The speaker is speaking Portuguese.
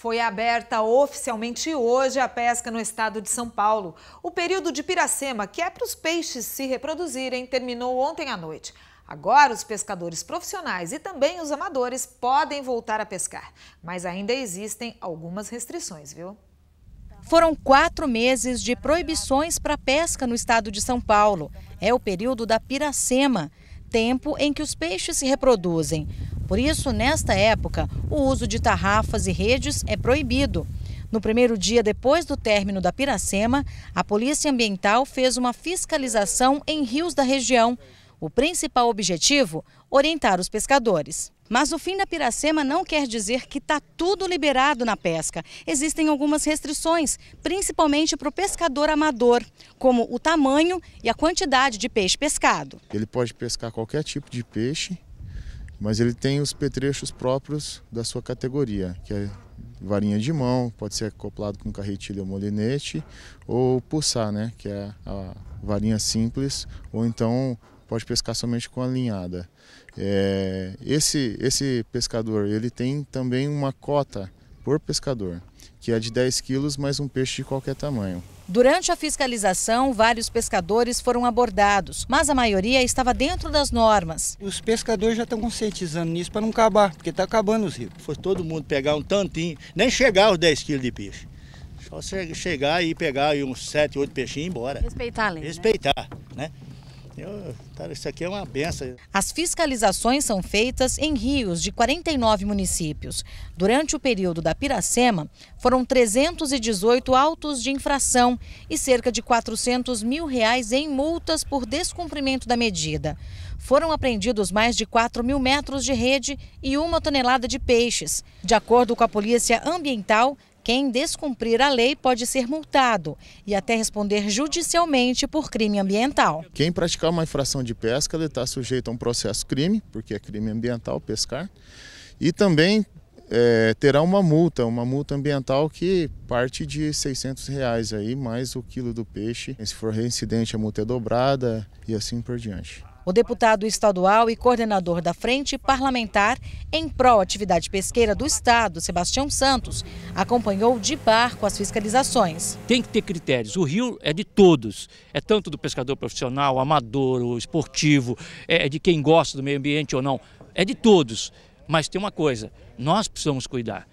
Foi aberta oficialmente hoje a pesca no estado de São Paulo. O período de piracema, que é para os peixes se reproduzirem, terminou ontem à noite. Agora, os pescadores profissionais e também os amadores podem voltar a pescar, mas ainda existem algumas restrições, viu? Foram quatro meses de proibições para pesca no estado de São Paulo. É o período da piracema, tempo em que os peixes se reproduzem. Por isso, nesta época, o uso de tarrafas e redes é proibido. No primeiro dia depois do término da Piracema, a Polícia Ambiental fez uma fiscalização em rios da região. O principal objetivo, orientar os pescadores. Mas o fim da piracema não quer dizer que está tudo liberado na pesca. Existem algumas restrições, principalmente para o pescador amador, como o tamanho e a quantidade de peixe pescado. Ele pode pescar qualquer tipo de peixe, mas ele tem os petrechos próprios da sua categoria, que é varinha de mão, pode ser acoplado com carretilha ou molinete, ou pulsar, né, que é a varinha simples, ou então pode pescar somente com a linhada. É, esse, esse pescador ele tem também uma cota por pescador, que é de 10 quilos mais um peixe de qualquer tamanho. Durante a fiscalização, vários pescadores foram abordados, mas a maioria estava dentro das normas. Os pescadores já estão conscientizando nisso para não acabar, porque está acabando os rios. Foi todo mundo pegar um tantinho, nem chegar aos 10 quilos de peixe. Só chegar e pegar uns 7, 8 peixinhos e ir embora. Respeitar a lei. Né? Respeitar, né? né? isso aqui é uma benção. As fiscalizações são feitas em rios de 49 municípios. Durante o período da Piracema, foram 318 autos de infração e cerca de 400 mil reais em multas por descumprimento da medida. Foram apreendidos mais de 4 mil metros de rede e uma tonelada de peixes. De acordo com a Polícia Ambiental, quem descumprir a lei pode ser multado e até responder judicialmente por crime ambiental. Quem praticar uma infração de pesca, ele está sujeito a um processo crime, porque é crime ambiental pescar, e também é, terá uma multa, uma multa ambiental que parte de 600 reais aí, mais o quilo do peixe. Se for reincidente, a multa é dobrada e assim por diante. O deputado estadual e coordenador da Frente Parlamentar em Pro atividade pesqueira do Estado, Sebastião Santos, acompanhou de barco as fiscalizações. Tem que ter critérios. O rio é de todos. É tanto do pescador profissional, amador, esportivo, é, é de quem gosta do meio ambiente ou não. É de todos. Mas tem uma coisa, nós precisamos cuidar.